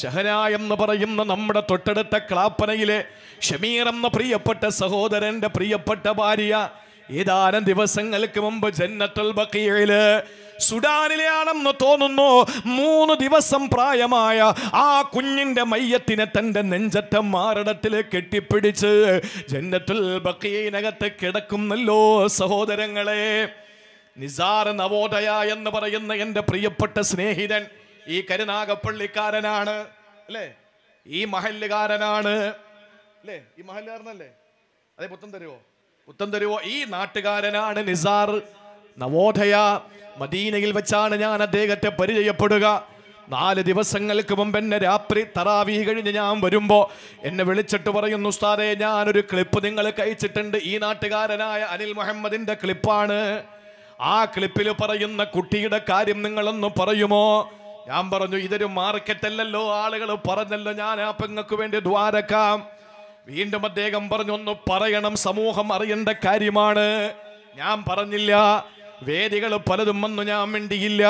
ഷഹന എന്ന് പറയുന്ന നമ്മുടെ തൊട്ടടുത്ത ക്ലാപ്പനയിലെ ഷമീർ എന്ന പ്രിയപ്പെട്ട സഹോദരന്റെ പ്രിയപ്പെട്ട ഭാര്യ ഏതാനും ദിവസങ്ങൾക്ക് മുമ്പ് ജന്നത്തുൽ ബക്കിയയില് സുഡാനിലെയാണെന്ന് തോന്നുന്നു മൂന്ന് ദിവസം പ്രായമായ ആ കുഞ്ഞിൻ്റെ മയ്യത്തിനെ തൻ്റെ നെഞ്ചറ്റ മാറിടത്തിൽ കെട്ടിപ്പിടിച്ച് ജന്നത്തുൽ ബക്കീനകത്ത് കിടക്കുന്നല്ലോ സഹോദരങ്ങളെ നിസാർ നവോദയ എന്ന് പറയുന്ന എൻ്റെ പ്രിയപ്പെട്ട സ്നേഹിതൻ ഈ കരുനാഗപ്പള്ളിക്കാരനാണ് അല്ലേ ഈ മഹല്ലുകാരനാണ് അല്ലേ ഈ മഹല്ലുകാരനല്ലേ അതെ പുത്തം തരുവോ പുത്തം തരുവോ ഈ നാട്ടുകാരനാണ് നിസാർ നവോധയ മദീനയിൽ വെച്ചാണ് ഞാൻ അദ്ദേഹത്തെ പരിചയപ്പെടുക നാല് ദിവസങ്ങൾക്ക് മുമ്പ് എന്നെ രാത്രി തറാവി കഴിഞ്ഞ് ഞാൻ വരുമ്പോൾ എന്നെ വിളിച്ചിട്ട് പറയുന്നു ഞാൻ ഞാനൊരു ക്ലിപ്പ് നിങ്ങൾ കഴിച്ചിട്ടുണ്ട് ഈ നാട്ടുകാരനായ അനിൽ മുഹമ്മദിന്റെ ക്ലിപ്പാണ് ആ ക്ലിപ്പിൽ പറയുന്ന കുട്ടിയുടെ കാര്യം നിങ്ങളൊന്ന് പറയുമോ ഞാൻ പറഞ്ഞു ഇതൊരു മാർക്കറ്റ് അല്ലല്ലോ ആളുകൾ പറഞ്ഞല്ലോ ഞാൻ ആ പെങ്ങൾക്ക് വേണ്ടി ദ്വാരക്കാം വീണ്ടും അദ്ദേഹം പറഞ്ഞു ഒന്ന് പറയണം സമൂഹം അറിയേണ്ട കാര്യമാണ് ഞാൻ പറഞ്ഞില്ല വേദികൾ പലതും വന്നു ഞാൻ വേണ്ടിയില്ല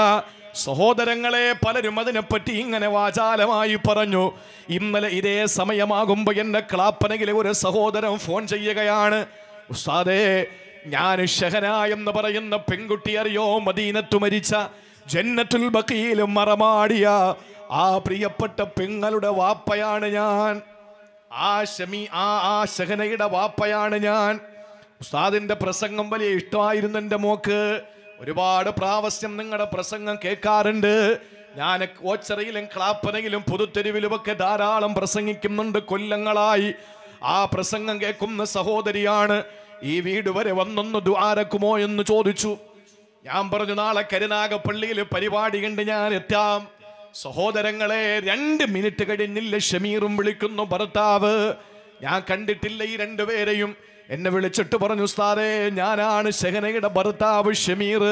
സഹോദരങ്ങളെ പലരും അതിനെപ്പറ്റി ഇങ്ങനെ വാചാലമായി പറഞ്ഞു ഇന്നലെ ഇതേ സമയമാകുമ്പോൾ എൻ്റെ ക്ലാപ്പനകിലെ ഒരു സഹോദരൻ ഫോൺ ചെയ്യുകയാണ് ഉസ്താദേ ഞാൻ ഷഹന എന്ന് പറയുന്ന പെൺകുട്ടി അറിയോ മദീനത്തു മരിച്ച ജന്നത്തുൽ ബക്കിയിലും മറമാടിയ ആ പ്രിയപ്പെട്ട പെങ്ങളുടെ വാപ്പയാണ് ഞാൻ ആ ഷമി ആ ആ ശഹനയുടെ വാപ്പയാണ് ഞാൻ ഉസ്താദിന്റെ പ്രസംഗം വലിയ ഇഷ്ടമായിരുന്നു എൻ്റെ മോക്ക് ഒരുപാട് പ്രാവശ്യം നിങ്ങളുടെ പ്രസംഗം കേൾക്കാറുണ്ട് ഞാൻ ഓച്ചറയിലും ക്ലാപ്പനയിലും പുതുത്തെരുവിലുമൊക്കെ ധാരാളം പ്രസംഗിക്കുന്നുണ്ട് കൊല്ലങ്ങളായി ആ പ്രസംഗം കേൾക്കുന്ന സഹോദരിയാണ് ഈ വീട് വരെ വന്നൊന്ന് ദ്വാരക്കുമോ എന്ന് ചോദിച്ചു ഞാൻ പറഞ്ഞു നാളെ കരുനാഗപ്പള്ളിയിൽ പരിപാടി കണ്ട് ഞാൻ എത്താം സഹോദരങ്ങളെ രണ്ട് മിനിറ്റ് കഴിഞ്ഞില്ല ഷമീറും വിളിക്കുന്നു ഭർത്താവ് ഞാൻ കണ്ടിട്ടില്ല ഈ രണ്ടുപേരെയും എന്നെ വിളിച്ചിട്ട് പറഞ്ഞു ഉസ്താദേ ഞാനാണ് ശഹനയുടെ ഭർത്താവ് ഷമീർ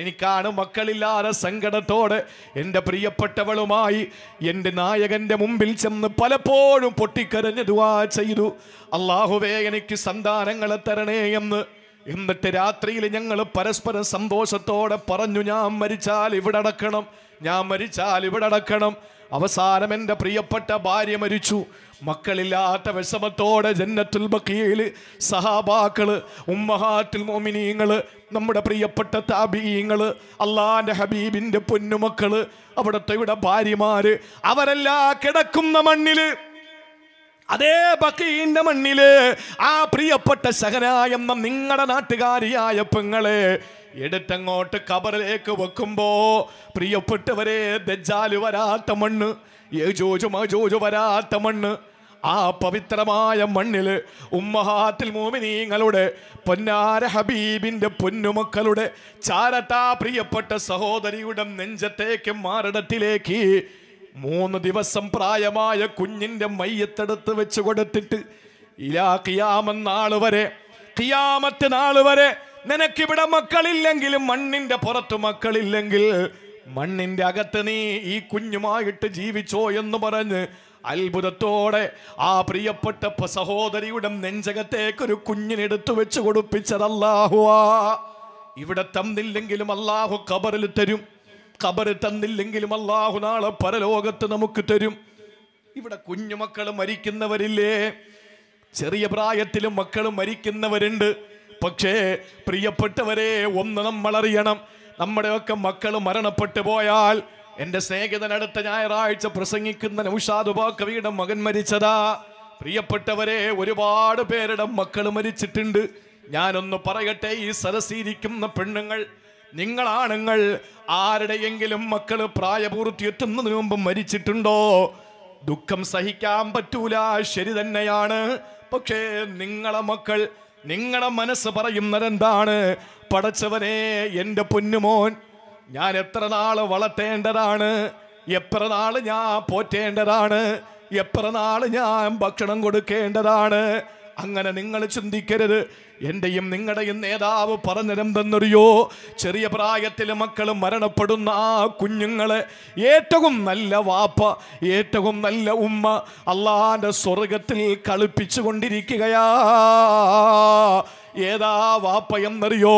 എനിക്കാണ് മക്കളില്ലാതെ സങ്കടത്തോടെ എൻ്റെ പ്രിയപ്പെട്ടവളുമായി എൻ്റെ നായകൻ്റെ മുമ്പിൽ ചെന്ന് പലപ്പോഴും പൊട്ടിക്കരഞ്ഞതുവാ ചെയ്തു അള്ളാഹുവേ എനിക്ക് സന്താനങ്ങളെ തരണേ എന്ന് എന്നിട്ട് രാത്രിയിൽ ഞങ്ങൾ പരസ്പരം സന്തോഷത്തോടെ പറഞ്ഞു ഞാൻ മരിച്ചാൽ ഇവിടെ അടക്കണം ഞാൻ മരിച്ചാൽ ഇവിടെ അടക്കണം അവസാനം എൻ്റെ പ്രിയപ്പെട്ട ഭാര്യ മരിച്ചു മക്കളില്ലാത്ത വിഷമത്തോടെ ജന്നത്തുൽ ബക്കിയയിൽ സഹാബാക്കള് ഉമ്മഹാറ്റിൽ മോമിനിയങ്ങള് നമ്മുടെ പ്രിയപ്പെട്ട താബീയങ്ങള് അള്ളാൻ്റെ ഹബീബിൻ്റെ പൊന്നുമക്കള് അവിടുത്തെ ഇവിടെ ഭാര്യമാര് അവരെല്ലാം കിടക്കുന്ന മണ്ണില് അതേ ബക്കീൻ്റെ മണ്ണില് ആ പ്രിയപ്പെട്ട സഹനായെന്ന നിങ്ങളുടെ നാട്ടുകാരിയായ പെങ്ങളെ എടുത്തങ്ങോട്ട് കബറിലേക്ക് വെക്കുമ്പോ പ്രിയപ്പെട്ടവരെ ദജ്ജാല് വരാത്ത മണ്ണ് യജോജു മജോജു വരാത്ത മണ്ണ് ആ പവിത്രമായ മണ്ണിൽ ഉമ്മഹാത്തിൽ മോമിനീങ്ങളുടെ പൊന്നാര ഹബീബിൻ്റെ പൊന്നുമക്കളുടെ ചാരത്താ പ്രിയപ്പെട്ട സഹോദരിയുടെ നെഞ്ചത്തേക്കും മാറിടത്തിലേക്ക് മൂന്ന് ദിവസം പ്രായമായ കുഞ്ഞിൻ്റെ മയ്യത്തെടുത്ത് വെച്ച് കൊടുത്തിട്ട് ഇലാ കിയാമെന്നാൾ വരെ കിയാമത്ത് നാള് വരെ നിനക്കിവിടെ മക്കളില്ലെങ്കിലും മണ്ണിൻ്റെ പുറത്ത് മക്കളില്ലെങ്കിൽ മണ്ണിൻ്റെ അകത്ത് നീ ഈ കുഞ്ഞുമായിട്ട് ജീവിച്ചോ എന്ന് പറഞ്ഞ് അത്ഭുതത്തോടെ ആ പ്രിയപ്പെട്ട സഹോദരിയുടെ നെഞ്ചകത്തേക്കൊരു കുഞ്ഞിനെടുത്തു വെച്ച് കൊടുപ്പിച്ചതല്ലാഹുവാ ഇവിടെ തന്നില്ലെങ്കിലും അല്ലാഹു കബറിൽ തരും കബറ് തന്നില്ലെങ്കിലും അള്ളാഹു നാളെ പരലോകത്ത് നമുക്ക് തരും ഇവിടെ കുഞ്ഞുമക്കൾ മരിക്കുന്നവരില്ലേ ചെറിയ പ്രായത്തിൽ മക്കൾ മരിക്കുന്നവരുണ്ട് പക്ഷേ പ്രിയപ്പെട്ടവരെ ഒന്ന് നമ്മൾ അറിയണം നമ്മുടെയൊക്കെ മക്കൾ മരണപ്പെട്ടു പോയാൽ എൻ്റെ സ്നേഹിതൻ ഞായറാഴ്ച പ്രസംഗിക്കുന്ന നൗഷാദ് ഉപാക്കവിയുടെ മകൻ മരിച്ചതാ പ്രിയപ്പെട്ടവരെ ഒരുപാട് പേരുടെ മക്കൾ മരിച്ചിട്ടുണ്ട് ഞാനൊന്ന് പറയട്ടെ ഈ സരസിയിരിക്കുന്ന പെണ്ണുങ്ങൾ നിങ്ങളാണുങ്ങൾ ആരുടെയെങ്കിലും മക്കൾ പ്രായപൂർത്തി എത്തുന്നതിന് മുമ്പ് മരിച്ചിട്ടുണ്ടോ ദുഃഖം സഹിക്കാൻ പറ്റൂല ശരി തന്നെയാണ് പക്ഷേ നിങ്ങളെ മക്കൾ നിങ്ങളെ മനസ്സ് പറയുന്നതെന്താണ് പടച്ചവനെ എൻ്റെ പൊന്നുമോൻ ഞാൻ എത്ര നാള് വളർത്തേണ്ടതാണ് എത്ര നാള് ഞാൻ പോറ്റേണ്ടതാണ് എത്ര നാള് ഞാൻ ഭക്ഷണം കൊടുക്കേണ്ടതാണ് അങ്ങനെ നിങ്ങൾ ചിന്തിക്കരുത് എൻ്റെയും നിങ്ങളുടെയും നേതാവ് പറഞ്ഞിരുന്നെന്നറിയോ ചെറിയ പ്രായത്തിൽ മക്കൾ മരണപ്പെടുന്ന ആ കുഞ്ഞുങ്ങളെ ഏറ്റവും നല്ല വാപ്പ ഏറ്റവും നല്ല ഉമ്മ അള്ളാഹാൻ്റെ സ്വർഗത്തിൽ കളിപ്പിച്ചു കൊണ്ടിരിക്കുകയാ ഏതാ വാപ്പയെന്നറിയോ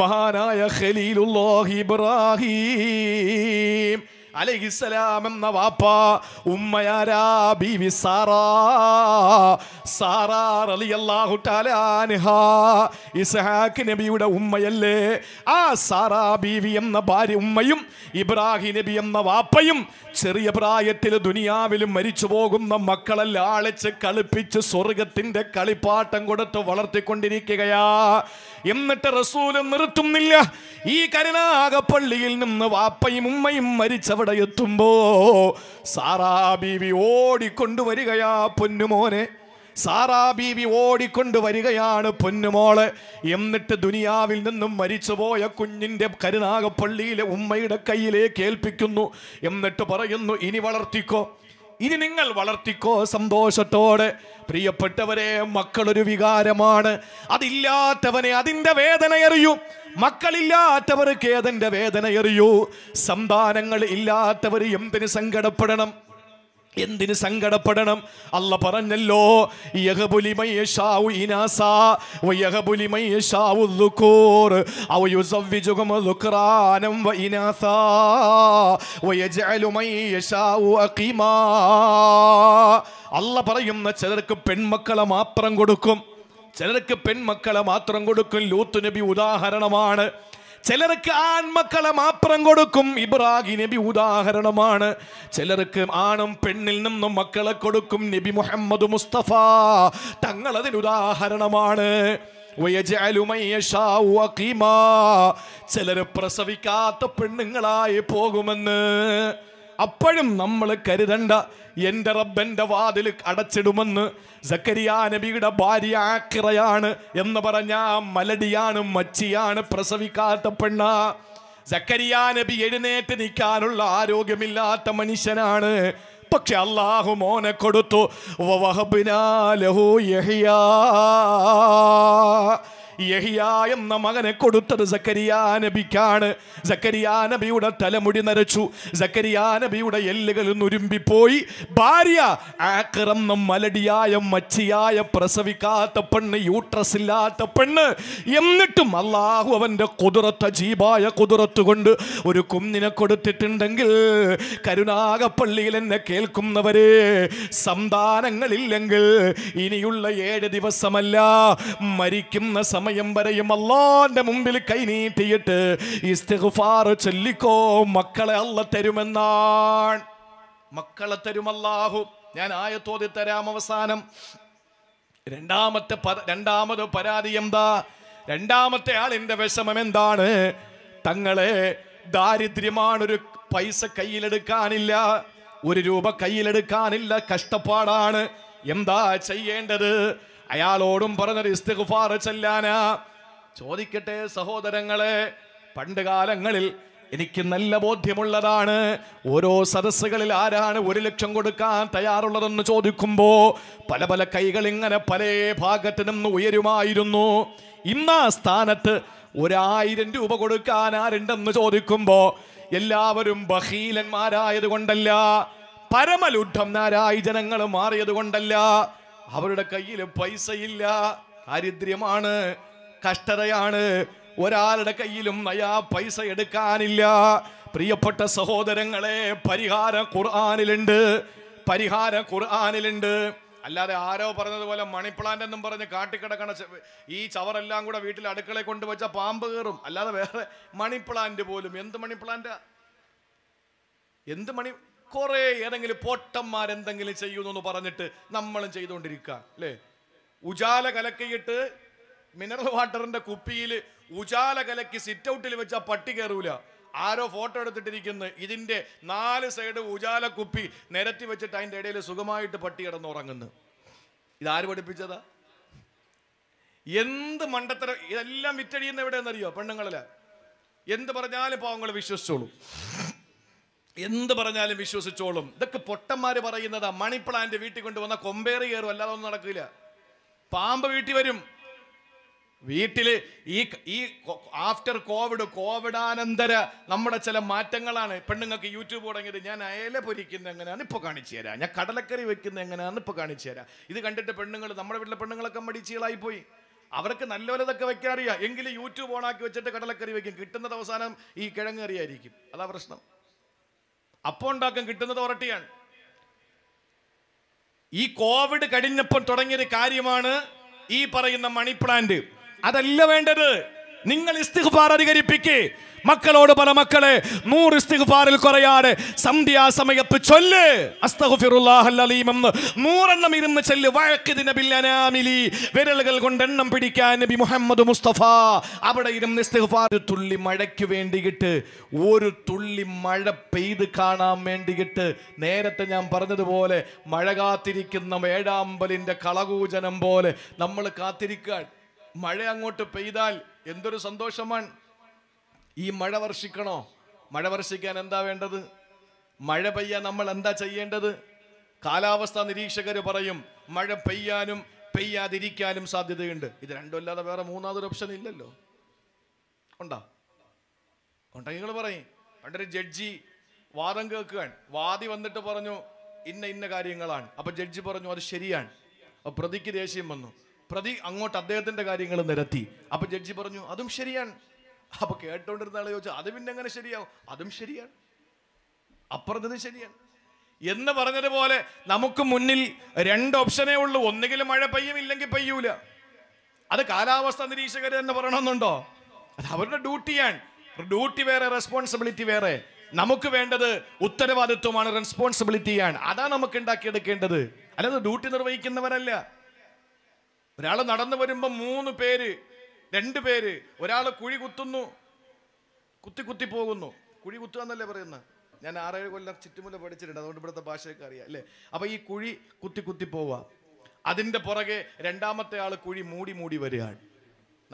മഹാനായ ഖലീലുല്ലാഹി ഇബ്രാഹീം അലഹിസലാം എന്ന വാപ്പ ഉമ്മയാരാ ബീവി സാറാ സാറാ റളിയല്ലാഹു തആലാൻഹ ഇസ്ഹാഖ് നബിയുടെ ഉമ്മയല്ലേ ആ സാറാ ബീവി എന്ന ഭാര്യ ഉമ്മയും ഇബ്രാഹിം നബി എന്ന വാപ്പയും ചെറിയ പ്രായത്തിൽ ദുനിയാവിലും മരിച്ചു പോകുന്ന മക്കളെല്ലാം ആളച്ച് കളിപ്പിച്ച് സ്വർഗത്തിൻ്റെ കളിപ്പാട്ടം കൊടുത്ത് വളർത്തിക്കൊണ്ടിരിക്കുകയാ എന്നിട്ട് റസൂല് നിർത്തുന്നില്ല ഈ കരുനാഗപ്പള്ളിയിൽ നിന്ന് വാപ്പയും ഉമ്മയും മരിച്ചവിടെ എത്തുമ്പോ സാറാ ബീവി ഓടിക്കൊണ്ടുവരികയാ പൊന്നുമോനെ സാറാ ബീവി ഓടിക്കൊണ്ട് വരികയാണ് പൊന്നുമോള് എന്നിട്ട് ദുനിയാവിൽ നിന്നും മരിച്ചുപോയ കുഞ്ഞിൻ്റെ കരുനാഗപ്പള്ളിയിലെ ഉമ്മയുടെ കയ്യിലേക്ക് ഏൽപ്പിക്കുന്നു എന്നിട്ട് പറയുന്നു ഇനി വളർത്തിക്കോ ഇനി നിങ്ങൾ വളർത്തിക്കോ സന്തോഷത്തോടെ പ്രിയപ്പെട്ടവരെ മക്കളൊരു വികാരമാണ് അതില്ലാത്തവനെ അതിൻ്റെ വേദന എറിയൂ മക്കളില്ലാത്തവർക്ക് ഏതെൻ്റെ വേദന എറിയൂ സന്താനങ്ങൾ ഇല്ലാത്തവർ എന്തിന് സങ്കടപ്പെടണം എന്തിന് സങ്കടപ്പെടണം അല്ല പറഞ്ഞല്ലോ അല്ല പറയുന്ന ചിലർക്ക് പെൺമക്കളെ മാത്രം കൊടുക്കും ചിലർക്ക് പെൺമക്കളെ മാത്രം കൊടുക്കും ലൂത്ത് നബി ഉദാഹരണമാണ് ചിലർക്ക് ആൺമക്കളെ മാത്രം കൊടുക്കും ഇബ്രാഹിം നബി ഉദാഹരണമാണ് ചിലർക്ക് ആണും പെണ്ണിൽ നിന്നും മക്കളെ കൊടുക്കും നബി മുഹമ്മദ് മുസ്തഫ തങ്ങൾ അതിന് ഉദാഹരണമാണ് ചിലര് പ്രസവിക്കാത്ത പെണ്ണുങ്ങളായി പോകുമെന്ന് അപ്പോഴും നമ്മൾ കരുതണ്ട എൻ്റെ റബ്ബൻ്റെ വാതിൽ അടച്ചിടുമെന്ന് സക്കരിയ നബിയുടെ ഭാര്യ ആക്രയാണ് എന്ന് പറഞ്ഞ മലടിയാണ് മച്ചിയാണ് പ്രസവിക്കാത്ത പെണ്ണ സക്കരിയ നബി എഴുന്നേറ്റ് നിൽക്കാനുള്ള ആരോഗ്യമില്ലാത്ത മനുഷ്യനാണ് പക്ഷെ അള്ളാഹു മോനെ കൊടുത്തു വഹബിനാലഹു യഹിയാ എന്ന മകനെ കൊടുത്തത് സക്കരിയാ നബിക്കാണ് സക്കരിയാ നബിയുടെ തലമുടി നരച്ചു സക്കരിയാ നബിയുടെ എല്ലുകൾ നുരുമ്പിപ്പോയി ഭാര്യ ആക്രന്ന മലടിയായ മച്ചിയായ പ്രസവിക്കാത്ത പെണ്ണ് യൂട്രസ് ഇല്ലാത്ത പെണ്ണ് എന്നിട്ടും അള്ളാഹു അവൻ്റെ കുതിറത്ത ജീബായ കുതിറത്ത് കൊണ്ട് ഒരു കുഞ്ഞിനെ കൊടുത്തിട്ടുണ്ടെങ്കിൽ കരുണാകപ്പള്ളിയിൽ എന്നെ കേൾക്കുന്നവരെ സന്താനങ്ങളില്ലെങ്കിൽ ഇനിയുള്ള ഏഴ് ദിവസമല്ല മരിക്കുന്ന സമയം സമയം വരെയും അള്ളാന്റെ മുമ്പിൽ കൈനീട്ടിയിട്ട് ഇസ്തിഗ്ഫാർ ചൊല്ലിക്കോ മക്കളെ അല്ല തരുമെന്നാണ് മക്കളെ തരുമല്ലാഹു ഞാൻ ആയത്തോതി തരാം അവസാനം രണ്ടാമത്തെ രണ്ടാമത് പരാതി എന്താ രണ്ടാമത്തെ ആളിന്റെ വിഷമം എന്താണ് തങ്ങളെ ദാരിദ്ര്യമാണ് ഒരു പൈസ കയ്യിലെടുക്കാനില്ല ഒരു രൂപ കയ്യിലെടുക്കാനില്ല കഷ്ടപ്പാടാണ് എന്താ ചെയ്യേണ്ടത് അയാളോടും പറഞ്ഞത് ഇസ്തിഗുഫാർ ചെല്ലാനാ ചോദിക്കട്ടെ സഹോദരങ്ങളെ പണ്ട് കാലങ്ങളിൽ എനിക്ക് നല്ല ബോധ്യമുള്ളതാണ് ഓരോ സദസ്സുകളിൽ ആരാണ് ഒരു ലക്ഷം കൊടുക്കാൻ തയ്യാറുള്ളതെന്ന് ചോദിക്കുമ്പോൾ പല പല കൈകൾ ഇങ്ങനെ പല ഭാഗത്തു നിന്ന് ഉയരുമായിരുന്നു ഇന്നാ സ്ഥാനത്ത് ഒരായിരം രൂപ കൊടുക്കാൻ ആരുണ്ടെന്ന് ചോദിക്കുമ്പോൾ എല്ലാവരും ബഹീലന്മാരായത് കൊണ്ടല്ല പരമലുദ്ധം ജനങ്ങൾ മാറിയത് കൊണ്ടല്ല അവരുടെ കയ്യിൽ പൈസയില്ല ദാരിദ്ര്യമാണ് കഷ്ടതയാണ് ഒരാളുടെ കയ്യിലും അയാ പൈസ എടുക്കാനില്ല പ്രിയപ്പെട്ട സഹോദരങ്ങളെ പരിഹാരം ഖുർആാനിലുണ്ട് പരിഹാരം ഖുർആാനിലുണ്ട് അല്ലാതെ ആരോ പറഞ്ഞതുപോലെ മണിപ്ലാന്റ് എന്നും പറഞ്ഞ് കാട്ടിക്കിടക്കണ ഈ ചവറെല്ലാം കൂടെ വീട്ടിൽ അടുക്കളയിൽ കൊണ്ടുവച്ച പാമ്പ് കയറും അല്ലാതെ വേറെ മണിപ്ലാന്റ് പോലും എന്ത് മണിപ്ലാന്റാ എന്ത് മണി കുറേ ഏതെങ്കിലും പൊട്ടന്മാരെന്തെങ്കിലും ചെയ്യുന്നു എന്ന് പറഞ്ഞിട്ട് നമ്മളും ചെയ്തുകൊണ്ടിരിക്കുക അല്ലേ ഉജാല കലക്കിയിട്ട് മിനറൽ വാട്ടറിന്റെ കുപ്പിയിൽ ഉജാല കലക്കി സിറ്റ് ഔട്ടിൽ വെച്ചാൽ പട്ടി കയറൂല ആരോ ഫോട്ടോ എടുത്തിട്ടിരിക്കുന്നു ഇതിൻ്റെ നാല് സൈഡ് ഉജാല കുപ്പി നിരത്തി വെച്ചിട്ട് അതിൻ്റെ ഇടയിൽ സുഖമായിട്ട് പട്ടി കിടന്നുറങ്ങുന്നു ഇതാര് പഠിപ്പിച്ചതാ എന്ത് മണ്ടത്തരം ഇതെല്ലാം വിറ്റഴിയുന്ന എവിടെയെന്നറിയോ പെണ്ണുങ്ങളിലെ എന്ത് പറഞ്ഞാലും പാവങ്ങൾ വിശ്വസിച്ചോളൂ എന്ത് പറഞ്ഞാലും വിശ്വസിച്ചോളും ഇതൊക്കെ പൊട്ടന്മാർ പറയുന്നതാ മണി പ്ലാന്റ് വീട്ടിൽ കൊണ്ടുവന്ന കൊമ്പേറ് കയറും അല്ലാതെ ഒന്നും നടക്കില്ല പാമ്പ് വീട്ടിൽ വരും വീട്ടില് ഈ ഈ ആഫ്റ്റർ കോവിഡ് കോവിഡാനന്തര നമ്മുടെ ചില മാറ്റങ്ങളാണ് പെണ്ണുങ്ങൾക്ക് യൂട്യൂബ് തുടങ്ങിയത് ഞാൻ അയല പൊരിക്കുന്ന എങ്ങനെയാണ് ഇപ്പൊ കാണിച്ചു തരാം ഞാൻ കടലക്കറി വെക്കുന്ന എങ്ങനെയാണ് ഇപ്പൊ കാണിച്ചു തരാം ഇത് കണ്ടിട്ട് പെണ്ണുങ്ങൾ നമ്മുടെ വീട്ടിലെ പെണ്ണുങ്ങളൊക്കെ പോയി അവർക്ക് നല്ല വലതൊക്കെ വെക്കാൻ അറിയാം എങ്കിലും യൂട്യൂബ് ഓണാക്കി വെച്ചിട്ട് കടലക്കറി വെക്കും കിട്ടുന്നത് അവസാനം ഈ കിഴങ്ങ് കറിയായിരിക്കും അതാ പ്രശ്നം അപ്പം ഉണ്ടാക്കാൻ കിട്ടുന്നത് ഒരട്ടിയാണ് ഈ കോവിഡ് കഴിഞ്ഞപ്പം തുടങ്ങിയൊരു കാര്യമാണ് ഈ പറയുന്ന മണി പ്ലാന്റ് അതല്ല വേണ്ടത് നിങ്ങൾ ഇസ്തിഗ്ഫാർ അധികരിപ്പിക്കേ മക്കളോട് പല മക്കളെ നൂറ് ഇസ്തിഗ്ഫാറിൽ കുറയാതെ സന്ധ്യാസമയത്ത് ചൊല്ല് അസ്തഗ്ഫിറുല്ലാഹല്ലീം എന്ന് നൂറെണ്ണം ഇരുന്ന് ചൊല്ല് വഴക്കിതിന ബില്ലനാമിലി വിരലുകൾ കൊണ്ട് എണ്ണം പിടിക്കാൻ നബി മുഹമ്മദ് മുസ്തഫ അവിടെ ഇരുന്ന് ഇസ്തിഗ്ഫാർ ഒരു തുള്ളി മഴയ്ക്ക് വേണ്ടിയിട്ട് ഒരു തുള്ളി മഴ പെയ്ത് കാണാൻ വേണ്ടിയിട്ട് നേരത്തെ ഞാൻ പറഞ്ഞതുപോലെ മഴ കാത്തിരിക്കുന്ന വേഴാമ്പലിൻ്റെ കളകൂചനം പോലെ നമ്മൾ കാത്തിരിക്കാൻ മഴ അങ്ങോട്ട് പെയ്താൽ എന്തൊരു സന്തോഷമാണ് ഈ മഴ വർഷിക്കണോ മഴ വർഷിക്കാൻ എന്താ വേണ്ടത് മഴ പെയ്യാൻ നമ്മൾ എന്താ ചെയ്യേണ്ടത് കാലാവസ്ഥാ നിരീക്ഷകർ പറയും മഴ പെയ്യാനും പെയ്യാതിരിക്കാനും സാധ്യതയുണ്ട് ഇത് രണ്ടുമല്ലാതെ വേറെ മൂന്നാമതൊരു ഓപ്ഷൻ ഇല്ലല്ലോ ഉണ്ടോ ഉണ്ടെങ്കിൽ നിങ്ങൾ പറയും പണ്ടൊരു ജഡ്ജി വാദം കേൾക്കുകയാണ് വാദി വന്നിട്ട് പറഞ്ഞു ഇന്ന ഇന്ന കാര്യങ്ങളാണ് അപ്പൊ ജഡ്ജി പറഞ്ഞു അത് ശരിയാണ് അപ്പൊ പ്രതിക്ക് ദേഷ്യം വന്നു പ്രതി അങ്ങോട്ട് അദ്ദേഹത്തിന്റെ കാര്യങ്ങൾ നിരത്തി അപ്പൊ ജഡ്ജി പറഞ്ഞു അതും ശരിയാണ് അപ്പൊ കേട്ടോണ്ടിരുന്ന ആളെ ചോദിച്ചു അത് പിന്നെ എങ്ങനെ ശരിയാവും അതും ശരിയാണ് അപ്പുറത്തത് ശരിയാണ് എന്ന് പറഞ്ഞതുപോലെ നമുക്ക് മുന്നിൽ രണ്ട് ഓപ്ഷനേ ഉള്ളൂ ഒന്നുകിൽ മഴ പെയ്യും ഇല്ലെങ്കിൽ പെയ്യൂല അത് കാലാവസ്ഥ നിരീക്ഷകർ തന്നെ പറയണമെന്നുണ്ടോ അത് അവരുടെ ഡ്യൂട്ടിയാണ് ഡ്യൂട്ടി വേറെ റെസ്പോൺസിബിലിറ്റി വേറെ നമുക്ക് വേണ്ടത് ഉത്തരവാദിത്വമാണ് റെസ്പോൺസിബിലിറ്റിയാണ് അതാ നമുക്ക് ഉണ്ടാക്കിയെടുക്കേണ്ടത് അല്ലാതെ ഡ്യൂട്ടി നിർവഹിക്കുന്നവരല്ല ഒരാൾ നടന്നു വരുമ്പോൾ മൂന്ന് പേര് രണ്ട് പേര് ഒരാൾ കുഴി കുത്തുന്നു കുത്തി കുത്തി പോകുന്നു കുഴി കുത്തുക എന്നല്ലേ പറയുന്നത് ഞാൻ ആറേഴ് കൊല്ലം ചുറ്റുമുല പഠിച്ചിട്ടുണ്ട് അതുകൊണ്ട് ഇവിടുത്തെ ഭാഷയൊക്കെ അറിയാം അല്ലേ അപ്പോൾ ഈ കുഴി കുത്തി കുത്തി പോവാ അതിൻ്റെ പുറകെ രണ്ടാമത്തെ ആൾ കുഴി മൂടി മൂടി വരികയാണ്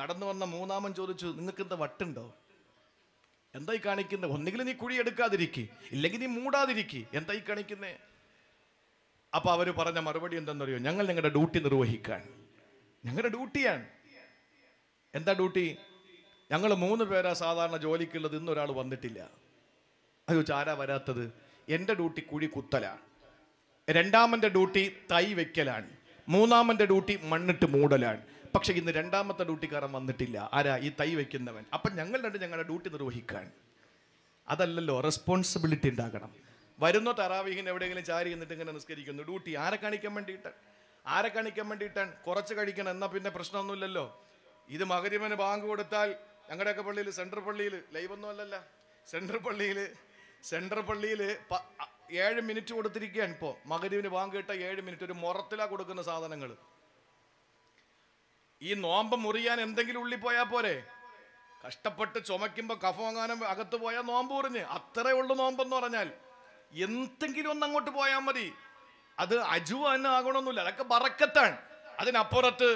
നടന്നു വന്ന മൂന്നാമൻ ചോദിച്ചു നിങ്ങൾക്ക് എന്താ വട്ടുണ്ടോ എന്തായി കാണിക്കുന്നത് ഒന്നുകിൽ നീ കുഴി എടുക്കാതിരിക്കി ഇല്ലെങ്കിൽ നീ മൂടാതിരിക്കി എന്തായി കാണിക്കുന്നേ അപ്പോൾ അവർ പറഞ്ഞ മറുപടി എന്തെന്നറിയോ ഞങ്ങൾ ഞങ്ങളുടെ ഡ്യൂട്ടി നിർവഹിക്കാൻ ഞങ്ങളുടെ ഡ്യൂട്ടിയാണ് എന്താ ഡ്യൂട്ടി ഞങ്ങൾ മൂന്ന് പേരാ സാധാരണ ജോലിക്കുള്ളത് ഇന്നൊരാൾ വന്നിട്ടില്ല അത് ചാരാ വരാത്തത് എൻ്റെ ഡ്യൂട്ടി കുഴി കുത്തലാണ് രണ്ടാമൻ്റെ ഡ്യൂട്ടി തൈ വെക്കലാണ് മൂന്നാമൻ്റെ ഡ്യൂട്ടി മണ്ണിട്ട് മൂടലാണ് പക്ഷേ ഇന്ന് രണ്ടാമത്തെ ഡ്യൂട്ടിക്കാരൻ വന്നിട്ടില്ല ആരാ ഈ തൈ വെക്കുന്നവൻ അപ്പം ഞങ്ങൾ രണ്ട് ഞങ്ങളുടെ ഡ്യൂട്ടി നിർവഹിക്കാൻ അതല്ലല്ലോ റെസ്പോൺസിബിലിറ്റി ഉണ്ടാകണം വരുന്ന തറാവീഹിന് എവിടെയെങ്കിലും ചാരി എന്നിട്ട് ഇങ്ങനെ നിസ്കരിക്കുന്നു ഡ്യൂട്ടി ആരെ കാണിക്കാൻ വേണ്ടിയിട്ട് ആരെ കാണിക്കാൻ വേണ്ടിയിട്ടാണ് കുറച്ച് കഴിക്കണം എന്നാൽ പിന്നെ പ്രശ്നമൊന്നുമില്ലല്ലോ ഇത് മകരിമന് ബാങ്ക് കൊടുത്താൽ ഞങ്ങളുടെയൊക്കെ പള്ളിയിൽ സെൻട്രൽ പള്ളിയിൽ ലൈവൊന്നും അല്ലല്ല സെൻട്രൽ പള്ളിയിൽ സെൻട്രൽ പള്ളിയിൽ ഏഴ് മിനിറ്റ് കൊടുത്തിരിക്കുകയാണ് ഇപ്പോൾ മകരിവിന് ബാങ്ക് കിട്ട ഏഴ് മിനിറ്റ് ഒരു മുറത്തിലാണ് കൊടുക്കുന്ന സാധനങ്ങൾ ഈ നോമ്പ് മുറിയാൻ എന്തെങ്കിലും ഉള്ളിൽ പോയാൽ പോരെ കഷ്ടപ്പെട്ട് ചുമയ്ക്കുമ്പോൾ കഫങ്ങാനം അകത്ത് പോയാൽ നോമ്പ് മുറിഞ്ഞ് അത്രേ ഉള്ളു നോമ്പെന്ന് പറഞ്ഞാൽ എന്തെങ്കിലും ഒന്ന് അങ്ങോട്ട് പോയാൽ മതി അത് അജു തന്നെ ആകണമെന്നില്ല അതൊക്കെ ബറക്കത്താണ് അതിനപ്പുറത്ത്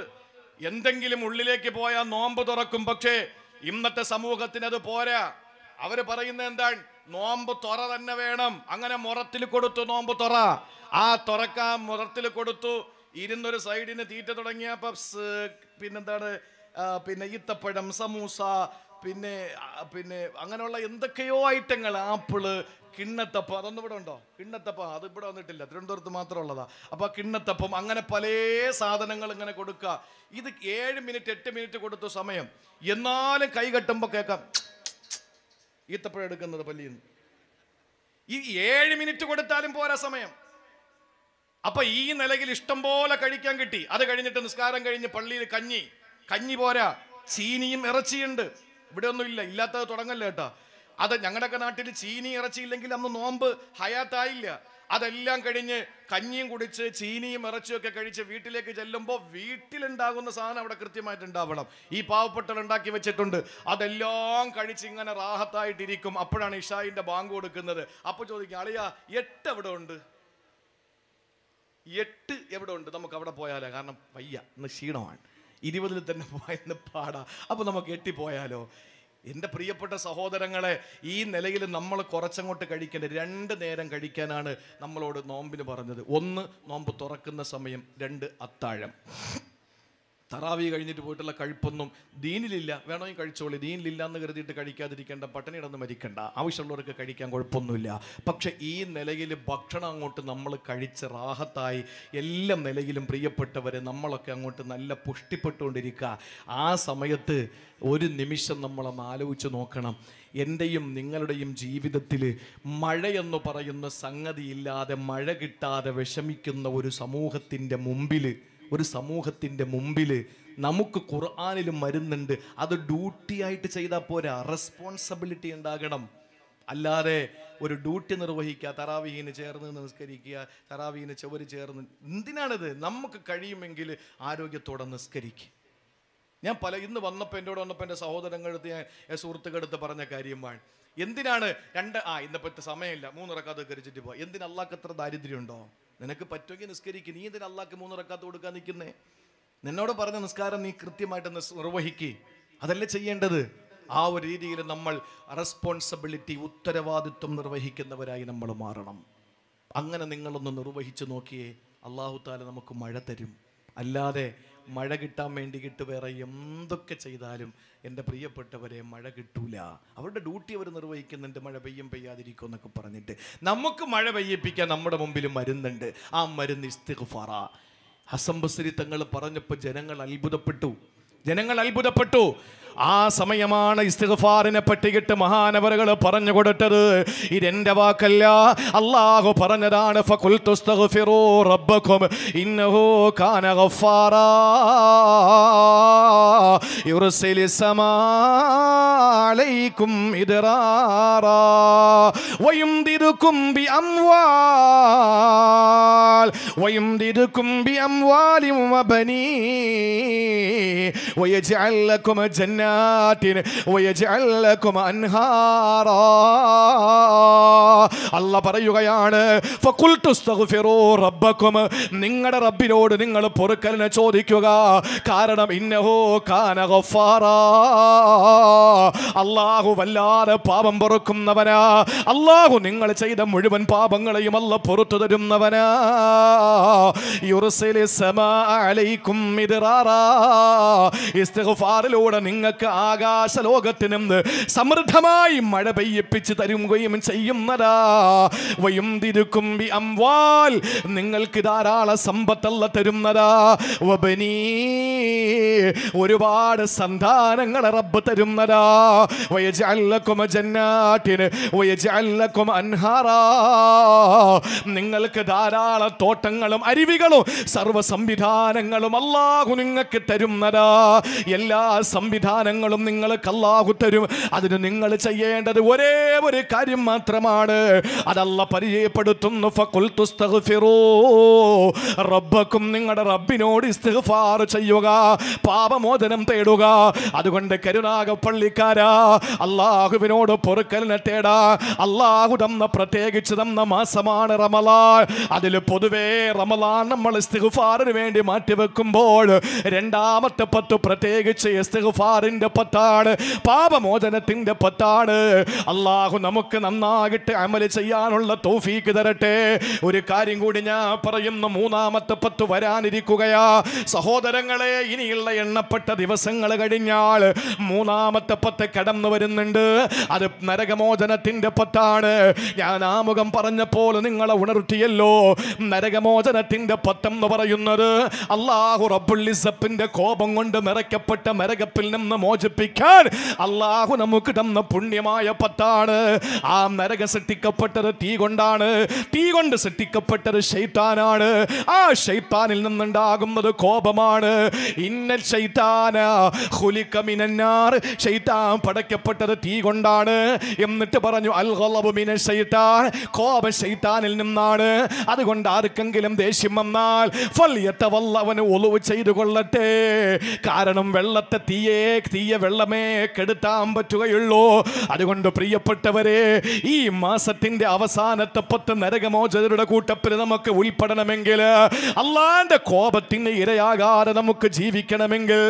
എന്തെങ്കിലും ഉള്ളിലേക്ക് പോയാൽ നോമ്പ് തുറക്കും പക്ഷേ ഇന്നത്തെ സമൂഹത്തിന് അത് പോരാ അവർ പറയുന്നത് എന്താണ് നോമ്പ് തുറ തന്നെ വേണം അങ്ങനെ മുറത്തിൽ കൊടുത്തു നോമ്പ് തുറ ആ തുറക്കാൻ മുറത്തിൽ കൊടുത്തു ഇരുന്നൊരു സൈഡിന് തീറ്റ തുടങ്ങിയ പിന്നെന്താണ് പിന്നെ ഈത്തപ്പഴം സമൂസ പിന്നെ പിന്നെ അങ്ങനെയുള്ള എന്തൊക്കെയോ ഐറ്റങ്ങൾ ആപ്പിള് കിണ്ണത്തപ്പം അതൊന്നും ഇവിടെ ഉണ്ടോ കിണ്ണത്തപ്പം അത് ഇവിടെ വന്നിട്ടില്ല തിരുവനന്തപുരത്ത് മാത്രം ഉള്ളതാ അപ്പോൾ കിണ്ണത്തപ്പം അങ്ങനെ പല സാധനങ്ങൾ ഇങ്ങനെ കൊടുക്കുക ഇത് ഏഴ് മിനിറ്റ് എട്ട് മിനിറ്റ് കൊടുത്ത സമയം എന്നാലും കൈ കെട്ടുമ്പോൾ കേൾക്കാം ഈത്തപ്പഴം എടുക്കുന്നത് പല്ലിയിൽ നിന്ന് ഈ ഏഴ് മിനിറ്റ് കൊടുത്താലും പോരാ സമയം അപ്പൊ ഈ നിലയിൽ ഇഷ്ടം പോലെ കഴിക്കാൻ കിട്ടി അത് കഴിഞ്ഞിട്ട് നിസ്കാരം കഴിഞ്ഞ് പള്ളിയിൽ കഞ്ഞി കഞ്ഞി പോരാ ചീനിയും ഇറച്ചിയുണ്ട് ഇവിടെ ഒന്നും ഇല്ലാത്തത് തുടങ്ങല്ല കേട്ടോ അത് ഞങ്ങളുടെയൊക്കെ നാട്ടിൽ ചീനി ഇറച്ചിയില്ലെങ്കിൽ അന്ന് നോമ്പ് ഹയാത്തായില്ല അതെല്ലാം കഴിഞ്ഞ് കഞ്ഞിയും കുടിച്ച് ചീനിയും ഇറച്ചിയൊക്കെ കഴിച്ച് വീട്ടിലേക്ക് ചെല്ലുമ്പോൾ വീട്ടിലുണ്ടാകുന്ന സാധനം അവിടെ കൃത്യമായിട്ട് ഉണ്ടാവണം ഈ പാവപ്പെട്ടവർ ഉണ്ടാക്കി വെച്ചിട്ടുണ്ട് അതെല്ലാം കഴിച്ച് ഇങ്ങനെ റാഹത്തായിട്ടിരിക്കും അപ്പോഴാണ് ഇഷായിൻ്റെ ബാങ്ക് കൊടുക്കുന്നത് അപ്പോൾ ചോദിക്കും അളിയ എട്ട് എവിടെ ഉണ്ട് എട്ട് എവിടെ ഉണ്ട് നമുക്ക് അവിടെ പോയാലേ കാരണം വയ്യ ഇന്ന് ക്ഷീണമാണ് ഇരുപതിൽ തന്നെ പോയെന്ന് പാടാ അപ്പോൾ നമുക്ക് എട്ടിപ്പോയാലോ എൻ്റെ പ്രിയപ്പെട്ട സഹോദരങ്ങളെ ഈ നിലയിൽ നമ്മൾ കുറച്ചങ്ങോട്ട് കഴിക്കേണ്ട രണ്ട് നേരം കഴിക്കാനാണ് നമ്മളോട് നോമ്പിന് പറഞ്ഞത് ഒന്ന് നോമ്പ് തുറക്കുന്ന സമയം രണ്ട് അത്താഴം തറാവി കഴിഞ്ഞിട്ട് പോയിട്ടുള്ള കഴിപ്പൊന്നും ദീനിലില്ല വേണമെങ്കിൽ കഴിച്ചോളി ദീനിലില്ല എന്ന് കരുതിയിട്ട് കഴിക്കാതിരിക്കേണ്ട പട്ടണി കിടന്ന് മരിക്കേണ്ട ആവശ്യമുള്ളവർക്ക് കഴിക്കാൻ കുഴപ്പമൊന്നുമില്ല പക്ഷേ ഈ നിലയിൽ ഭക്ഷണം അങ്ങോട്ട് നമ്മൾ കഴിച്ച് റാഹത്തായി എല്ലാ നിലയിലും പ്രിയപ്പെട്ടവരെ നമ്മളൊക്കെ അങ്ങോട്ട് നല്ല പുഷ്ടിപ്പെട്ടുകൊണ്ടിരിക്കുക ആ സമയത്ത് ഒരു നിമിഷം നമ്മളൊന്ന് ആലോചിച്ച് നോക്കണം എൻ്റെയും നിങ്ങളുടെയും ജീവിതത്തിൽ മഴയെന്ന് പറയുന്ന സംഗതിയില്ലാതെ മഴ കിട്ടാതെ വിഷമിക്കുന്ന ഒരു സമൂഹത്തിൻ്റെ മുമ്പിൽ ഒരു സമൂഹത്തിൻ്റെ മുമ്പിൽ നമുക്ക് ഖുർആാനിലും മരുന്നുണ്ട് അത് ഡ്യൂട്ടിയായിട്ട് ചെയ്താൽ പോരാ റെസ്പോൺസിബിലിറ്റി ഉണ്ടാകണം അല്ലാതെ ഒരു ഡ്യൂട്ടി നിർവഹിക്കുക തറാവീന് ചേർന്ന് നിസ്കരിക്കുക തറാവീന് ചുവര് ചേർന്ന് എന്തിനാണിത് നമുക്ക് കഴിയുമെങ്കിൽ ആരോഗ്യത്തോടെ നിസ്കരിക്കുക ഞാൻ പല ഇന്ന് വന്നപ്പോൾ എന്നോട് വന്നപ്പോൾ എൻ്റെ സഹോദരങ്ങളെടുത്ത് ഞാൻ സുഹൃത്തുക്കെടുത്ത് പറഞ്ഞ കാര്യമാണ് എന്തിനാണ് രണ്ട് ആ ഇന്നപ്പോഴത്തെ സമയമില്ല മൂന്നിറക്കാതെ കരിച്ചിട്ട് പോവാം എന്തിന് അള്ളാഹ്ക്ക് എത്ര ദാരിദ്ര്യമുണ്ടോ നിനക്ക് പറ്റുമെങ്കിൽ നിസ്കരിക്കും നീ എന്തിനാ അള്ളാക്ക് മൂന്ന് റക്കാത്ത് കൊടുക്കാൻ നിൽക്കുന്നേ നിന്നോട് പറഞ്ഞ നിസ്കാരം നീ കൃത്യമായിട്ട് നിർവഹിക്കുക അതല്ലേ ചെയ്യേണ്ടത് ആ ഒരു രീതിയിൽ നമ്മൾ റെസ്പോൺസിബിലിറ്റി ഉത്തരവാദിത്വം നിർവഹിക്കുന്നവരായി നമ്മൾ മാറണം അങ്ങനെ നിങ്ങളൊന്ന് നിർവഹിച്ചു നോക്കിയേ അള്ളാഹു താല നമുക്ക് മഴ തരും അല്ലാതെ മഴ കിട്ടാൻ വേണ്ടിയിട്ട് വേറെ എന്തൊക്കെ ചെയ്താലും എൻ്റെ പ്രിയപ്പെട്ടവരെ മഴ കിട്ടൂല അവരുടെ ഡ്യൂട്ടി അവർ നിർവഹിക്കുന്നുണ്ട് മഴ പെയ്യും പെയ്യാതിരിക്കും എന്നൊക്കെ പറഞ്ഞിട്ട് നമുക്ക് മഴ പെയ്യിപ്പിക്കാൻ നമ്മുടെ മുമ്പിൽ മരുന്നുണ്ട് ആ മരുന്ന് ഇസ്തിഗ്ഫറ ഹസംബസരി തങ്ങൾ പറഞ്ഞപ്പോൾ ജനങ്ങൾ അത്ഭുതപ്പെട്ടു ജനങ്ങൾ അത്ഭുതപ്പെട്ടു ആ സമയമാണ് ഇസ്തിഗ്ഫാറിനെ പറ്റിയിട്ട് മഹാനവരകൾ പറഞ്ഞു കൊടുത്തത് ഇതെന്റെ വാക്കല്ല അള്ളാഹു പറഞ്ഞതാണ് ും ഇന്നഹു കാന സമാ അലൈക്കും ജന്ന جنات ويجعل لكم أنهارا അല്ല പറയുകയാണ് റബ്ബക്കും നിങ്ങളുടെ റബ്ബിനോട് നിങ്ങൾ പൊറുക്കലിനെ ചോദിക്കുക കാരണം ഇന്നഹോ കാന അള്ളാഹു വല്ലാതെ പാപം പൊറുക്കുന്നവനാ അള്ളാഹു നിങ്ങൾ ചെയ്ത മുഴുവൻ പാപങ്ങളെയും അല്ല പുറത്തു തരുന്നവനാ ഇസ്തിഗ്ഫാറിലൂടെ നിങ്ങൾക്ക് നിനക്ക് ആകാശ ലോകത്ത് സമൃദ്ധമായി മഴ പെയ്യപ്പിച്ച് തരുകയും ചെയ്യുന്നതാ വയും തിരുക്കും അംവാൽ നിങ്ങൾക്ക് ധാരാളം സമ്പത്തല്ല തരുന്നതാ വബനീ ഒരുപാട് സന്താനങ്ങൾ റബ്ബ് തരുന്നതാ വയജല്ലക്കും ജന്നാട്ടിന് വയജല്ലക്കും അൻഹാറാ നിങ്ങൾക്ക് ധാരാളം തോട്ടങ്ങളും അരുവികളും സർവ സംവിധാനങ്ങളും അല്ലാഹു നിങ്ങൾക്ക് തരുന്നതാ എല്ലാ സംവിധാന സമാധാനങ്ങളും നിങ്ങൾക്ക് അല്ലാഹു തരും അതിന് നിങ്ങൾ ചെയ്യേണ്ടത് ഒരേ ഒരു കാര്യം മാത്രമാണ് അതല്ല പരിചയപ്പെടുത്തുന്നു റബ്ബക്കും നിങ്ങളുടെ റബ്ബിനോട് ഇസ്തഫാർ ചെയ്യുക പാപമോചനം തേടുക അതുകൊണ്ട് കരുണാക പള്ളിക്കാരാ അള്ളാഹുവിനോട് പൊറുക്കലിനെ തേടാ അള്ളാഹു തന്ന പ്രത്യേകിച്ച് തന്ന മാസമാണ് റമലാൻ അതിൽ പൊതുവേ റമലാൻ നമ്മൾ ഇസ്തഫാറിന് വേണ്ടി മാറ്റിവെക്കുമ്പോൾ രണ്ടാമത്തെ പത്ത് പ്രത്യേകിച്ച് ഇസ്തിഫാർ റഹ്മത്തിൻ്റെ പത്താണ് പാപമോചനത്തിന്റെ പത്താണ് അള്ളാഹു നമുക്ക് നന്നായിട്ട് അമൽ ചെയ്യാനുള്ള തോഫീക്ക് തരട്ടെ ഒരു കാര്യം കൂടി ഞാൻ പറയുന്ന മൂന്നാമത്തെ പത്ത് വരാനിരിക്കുകയാ സഹോദരങ്ങളെ ഇനിയുള്ള എണ്ണപ്പെട്ട ദിവസങ്ങൾ കഴിഞ്ഞാൽ മൂന്നാമത്തെ പത്ത് കടന്നു വരുന്നുണ്ട് അത് നരകമോചനത്തിന്റെ പത്താണ് ഞാൻ ആമുഖം പറഞ്ഞപ്പോൾ നിങ്ങളെ ഉണർത്തിയല്ലോ നരകമോചനത്തിന്റെ പത്തം എന്ന് പറയുന്നത് അള്ളാഹു റബുള്ളിസപ്പിൻ്റെ കോപം കൊണ്ട് നിറയ്ക്കപ്പെട്ട മരകപ്പിൽ നിന്ന് മോചിപ്പിക്കാൻ അള്ളാഹു നമുക്ക് തന്ന പുണ്യമായ പത്താണ് ആ നരക സൃഷ്ടിക്കപ്പെട്ടത് തീ കൊണ്ടാണ് തീ കൊണ്ട് സൃഷ്ടിക്കപ്പെട്ടത് ഷെയ്ത്താനാണ് ആ ഷെയ്ത്താനിൽ നിന്നുണ്ടാകുന്നത് കോപമാണ് ഇന്നൽ ഷെയ്ത്താന ഹുലിക്കമിനാർ ഷെയ്ത്താൻ പടയ്ക്കപ്പെട്ടത് തീ കൊണ്ടാണ് എന്നിട്ട് പറഞ്ഞു അൽ ഷെയ്ത്താൻ കോപ ഷെയ്ത്താനിൽ നിന്നാണ് അതുകൊണ്ട് ആർക്കെങ്കിലും ദേഷ്യം വന്നാൽ ഫല്യത്തെ വല്ലവന് ഒളിവ് ചെയ്തു കൊള്ളട്ടെ കാരണം വെള്ളത്തെ തീയേ തീയ വെള്ളമേ കെടുത്താൻ പറ്റുകയുള്ളൂ അതുകൊണ്ട് പ്രിയപ്പെട്ടവരെ ഈ മാസത്തിന്റെ അവസാനത്തെ പത്ത് നരകമോചകരുടെ കൂട്ടപ്പിന് നമുക്ക് ഉൾപ്പെടണമെങ്കിൽ അല്ലാണ്ട് കോപത്തിന് ഇരയാകാതെ നമുക്ക് ജീവിക്കണമെങ്കിൽ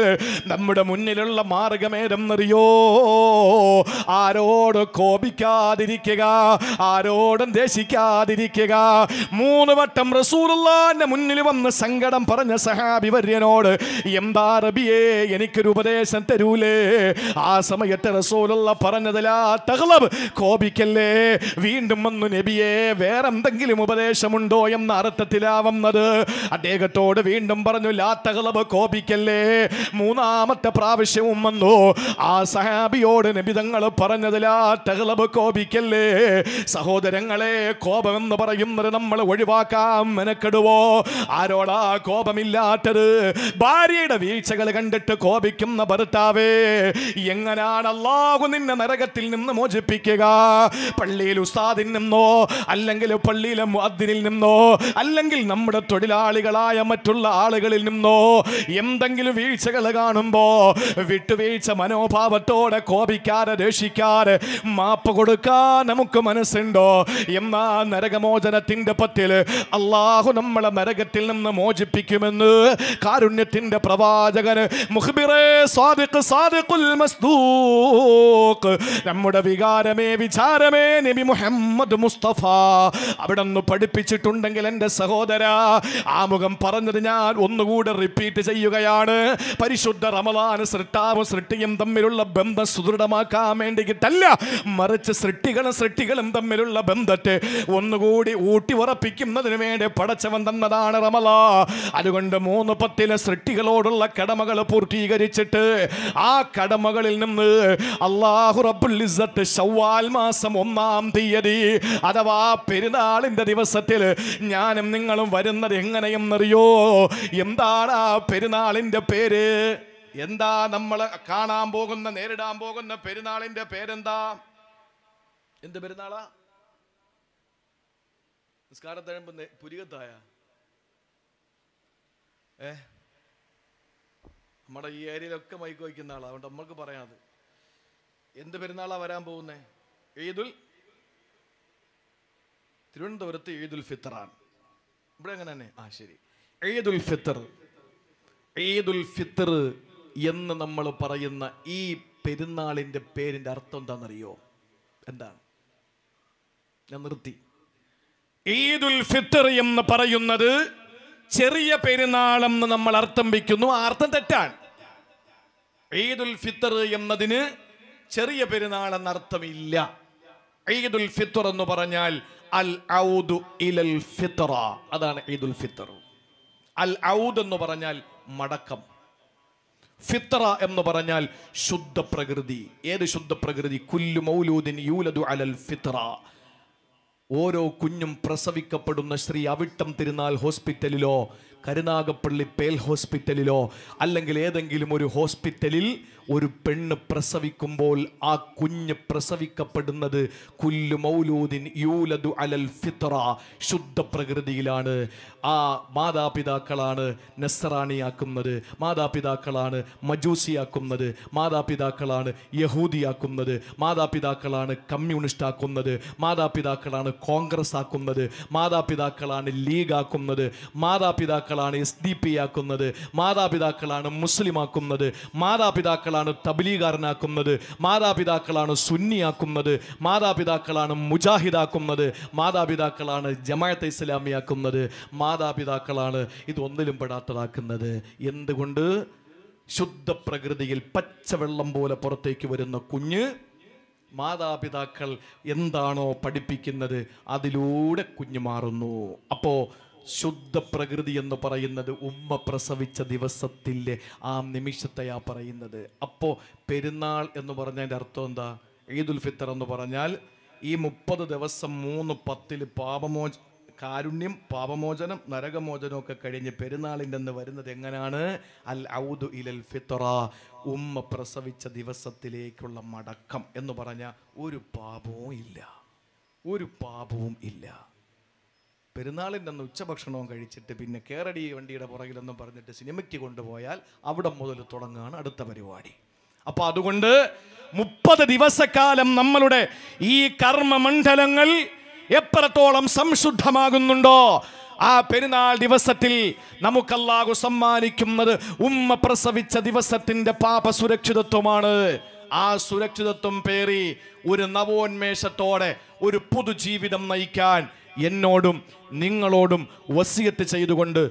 നമ്മുടെ മുന്നിലുള്ള മാർഗമേതെന്നറിയോ ആരോട് കോപിക്കാതിരിക്കുക ആരോടും ദേശിക്കാതിരിക്കുക മൂന്ന് വട്ടം റസൂറുള്ളാന്റെ മുന്നിൽ വന്ന് സങ്കടം പറഞ്ഞ സഹാബിവര്യനോട് എന്താ റബിയേ എനിക്കൊരു ഉപദേശം തരൂ വരൂലേ ആ സമയത്ത് റസൂലുള്ള പറഞ്ഞതിലാ തകളവ് കോപിക്കല്ലേ വീണ്ടും വന്നു നബിയെ വേറെന്തെങ്കിലും ഉപദേശമുണ്ടോ എന്ന അർത്ഥത്തിലാവുന്നത് അദ്ദേഹത്തോട് വീണ്ടും പറഞ്ഞു ലാ തകളവ് കോപിക്കല്ലേ മൂന്നാമത്തെ പ്രാവശ്യവും വന്നു ആ സഹാബിയോട് നബി നബിതങ്ങൾ പറഞ്ഞതിലാ തകളവ് കോപിക്കല്ലേ സഹോദരങ്ങളെ കോപം എന്ന് പറയുന്നത് നമ്മൾ ഒഴിവാക്കാം മെനക്കെടുവോ ആരോടാ കോപമില്ലാത്തത് ഭാര്യയുടെ വീഴ്ചകൾ കണ്ടിട്ട് കോപിക്കുന്ന ഭർത്താവ് കർത്താവേ എങ്ങനാണ് അള്ളാഹു നിന്നെ നരകത്തിൽ നിന്ന് മോചിപ്പിക്കുക പള്ളിയിൽ ഉസ്താദിൽ നിന്നോ അല്ലെങ്കിൽ പള്ളിയിലെ മുഅദ്ദിനിൽ നിന്നോ അല്ലെങ്കിൽ നമ്മുടെ തൊഴിലാളികളായ മറ്റുള്ള ആളുകളിൽ നിന്നോ എന്തെങ്കിലും വീഴ്ചകൾ കാണുമ്പോൾ വിട്ടുവീഴ്ച മനോഭാവത്തോടെ കോപിക്കാതെ രക്ഷിക്കാതെ മാപ്പ് കൊടുക്കാൻ നമുക്ക് മനസ്സുണ്ടോ എന്നാ നരകമോചനത്തിന്റെ പത്തിൽ അള്ളാഹു നമ്മളെ നരകത്തിൽ നിന്ന് മോചിപ്പിക്കുമെന്ന് കാരുണ്യത്തിന്റെ പ്രവാചകന് മുഹബിറേ സ്വാദിക്ക് നമ്മുടെ വികാരമേ വിചാരമേ നബി മുഹമ്മദ് മുസ്തഫ അവിടെ നിന്ന് പഠിപ്പിച്ചിട്ടുണ്ടെങ്കിൽ എൻ്റെ സഹോദര ആമുഖം പറഞ്ഞത് ഞാൻ ഒന്നുകൂടെ റിപ്പീറ്റ് ചെയ്യുകയാണ് പരിശുദ്ധ റമലാന് സൃഷ്ടാവും സൃഷ്ടിയും തമ്മിലുള്ള ബന്ധം സുദൃഢമാക്കാൻ വേണ്ടിയിട്ടല്ല മറിച്ച് സൃഷ്ടികളും സൃഷ്ടികളും തമ്മിലുള്ള ബന്ധത്തെ ഒന്നുകൂടി ഊട്ടി ഉറപ്പിക്കുന്നതിന് വേണ്ടി പടച്ചവൻ തന്നതാണ് റമല അതുകൊണ്ട് മൂന്ന് പത്തിലെ സൃഷ്ടികളോടുള്ള കടമകൾ പൂർത്തീകരിച്ചിട്ട് ആ കടമകളിൽ നിന്ന് അള്ളാഹു റബ്ബുൽ ഇസ്സത്ത് മാസം ഒന്നാം തീയതി അഥവാ പെരുന്നാളിൻ്റെ ദിവസത്തിൽ ഞാനും നിങ്ങളും വരുന്നത് എങ്ങനെയെന്നറിയോ എന്താണ് ആ പെരുന്നാളിൻ്റെ പേര് എന്താ നമ്മൾ കാണാൻ പോകുന്ന നേരിടാൻ പോകുന്ന പെരുന്നാളിൻ്റെ പേരെന്താ എന്ത് പെരുന്നാളാ നിസ്കാരത്തെ പുരികത്തായ ഏ നമ്മുടെ ഈ ഏരിയയിലൊക്കെ മൈക്ക് വയ്ക്കുന്ന ആളാണ് അതുകൊണ്ട് നമ്മൾക്ക് പറയാനത് എന്ത് പെരുന്നാളാണ് വരാൻ പോകുന്നത് ഈദുൽ തിരുവനന്തപുരത്ത് ഈദുൽ ഫിത്തറാണ് ഇവിടെ അങ്ങനെ തന്നെ ആ ശരി ഈദുൽ ഫിത്തർ ഈദുൽ ഫിത്തർ എന്ന് നമ്മൾ പറയുന്ന ഈ പെരുന്നാളിൻ്റെ പേരിൻ്റെ അർത്ഥം എന്താണെന്നറിയോ എന്താണ് ഞാൻ നിർത്തി ഈദുൽ ഫിത്തർ എന്ന് പറയുന്നത് ചെറിയ പെരുന്നാളെന്ന് നമ്മൾ അർത്ഥം വയ്ക്കുന്നു ആ അർത്ഥം തെറ്റാണ് ഈദുൽ ഫിത്തർ എന്നതിന് ചെറിയ പെരുന്നാൾ എന്നർത്ഥമില്ല ഈദുൽ ഫിത്തർ എന്ന് പറഞ്ഞാൽ അൽ ഔദു ഇലൽ ഫിത്തറ അതാണ് ഈദുൽ ഫിത്തർ അൽ ഔദ് എന്ന് പറഞ്ഞാൽ മടക്കം ഫിത്തറ എന്ന് പറഞ്ഞാൽ ശുദ്ധ പ്രകൃതി ഏത് ശുദ്ധ പ്രകൃതി കുല്ലു മൗലൂദിൻ യൂലദു അലൽ ഫിത്തറ ഓരോ കുഞ്ഞും പ്രസവിക്കപ്പെടുന്ന ശ്രീ അവിട്ടം തിരുനാൾ ഹോസ്പിറ്റലിലോ കരുനാഗപ്പള്ളി പേൽ ഹോസ്പിറ്റലിലോ അല്ലെങ്കിൽ ഏതെങ്കിലും ഒരു ഹോസ്പിറ്റലിൽ ഒരു പെണ്ണ് പ്രസവിക്കുമ്പോൾ ആ കുഞ്ഞ് പ്രസവിക്കപ്പെടുന്നത് കുല്ലു മൗലൂദിൻ യൂലദു അലൽ ഫിത്ര ശുദ്ധ പ്രകൃതിയിലാണ് ആ മാതാപിതാക്കളാണ് നസ്സറാണിയാക്കുന്നത് മാതാപിതാക്കളാണ് മജൂസിയാക്കുന്നത് മാതാപിതാക്കളാണ് യഹൂദിയാക്കുന്നത് മാതാപിതാക്കളാണ് കമ്മ്യൂണിസ്റ്റ് ആക്കുന്നത് മാതാപിതാക്കളാണ് കോൺഗ്രസ് ആക്കുന്നത് മാതാപിതാക്കളാണ് ലീഗ് മാതാപിതാക്കൾ മാതാപിതാക്കളാണ് എസ് ഡി പി ആക്കുന്നത് മാതാപിതാക്കളാണ് മുസ്ലിമാക്കുന്നത് മാതാപിതാക്കളാണ് തബലീകാരനാക്കുന്നത് മാതാപിതാക്കളാണ് സുന്നിയാക്കുന്നത് മാതാപിതാക്കളാണ് മുജാഹിദാക്കുന്നത് മാതാപിതാക്കളാണ് ജമാഅത്ത് ഇസ്ലാമിയാക്കുന്നത് മാതാപിതാക്കളാണ് ഇതൊന്നിലും പെടാത്തതാക്കുന്നത് എന്തുകൊണ്ട് ശുദ്ധ പ്രകൃതിയിൽ പച്ചവെള്ളം പോലെ പുറത്തേക്ക് വരുന്ന കുഞ്ഞ് മാതാപിതാക്കൾ എന്താണോ പഠിപ്പിക്കുന്നത് അതിലൂടെ കുഞ്ഞു മാറുന്നു അപ്പോൾ ശുദ്ധ പ്രകൃതി എന്ന് പറയുന്നത് ഉമ്മ പ്രസവിച്ച ദിവസത്തിൻ്റെ ആ നിമിഷത്തെയാ പറയുന്നത് അപ്പോൾ പെരുന്നാൾ എന്ന് പറഞ്ഞതിൻ്റെ അർത്ഥം എന്താ ഈദുൽ ഫിത്തർ എന്ന് പറഞ്ഞാൽ ഈ മുപ്പത് ദിവസം മൂന്ന് പത്തിൽ പാപമോച കാരുണ്യം പാപമോചനം നരകമോചനം ഒക്കെ കഴിഞ്ഞ് പെരുന്നാളിൻ്റെ അന്ന് വരുന്നത് എങ്ങനെയാണ് അൽ ഔദു ഇലൽ ഫിത്തറ ഉമ്മ പ്രസവിച്ച ദിവസത്തിലേക്കുള്ള മടക്കം എന്ന് പറഞ്ഞ ഒരു പാപവും ഇല്ല ഒരു പാപവും ഇല്ല പെരുന്നാളിൻ്റെ അന്ന് ഉച്ചഭക്ഷണവും കഴിച്ചിട്ട് പിന്നെ കേരടി വണ്ടിയുടെ പുറകിലെന്നും പറഞ്ഞിട്ട് സിനിമയ്ക്ക് കൊണ്ടുപോയാൽ അവിടെ മുതൽ തുടങ്ങുകയാണ് അടുത്ത പരിപാടി അപ്പോൾ അതുകൊണ്ട് മുപ്പത് ദിവസക്കാലം നമ്മളുടെ ഈ കർമ്മമണ്ഡലങ്ങൾ എത്രത്തോളം സംശുദ്ധമാകുന്നുണ്ടോ ആ പെരുന്നാൾ ദിവസത്തിൽ നമുക്കല്ലാകു സമ്മാനിക്കുന്നത് ഉമ്മ പ്രസവിച്ച ദിവസത്തിൻ്റെ പാപ സുരക്ഷിതത്വമാണ് ആ സുരക്ഷിതത്വം പേറി ഒരു നവോന്മേഷത്തോടെ ഒരു പുതുജീവിതം നയിക്കാൻ എന്നോടും നിങ്ങളോടും വസിയത്ത് ചെയ്തുകൊണ്ട്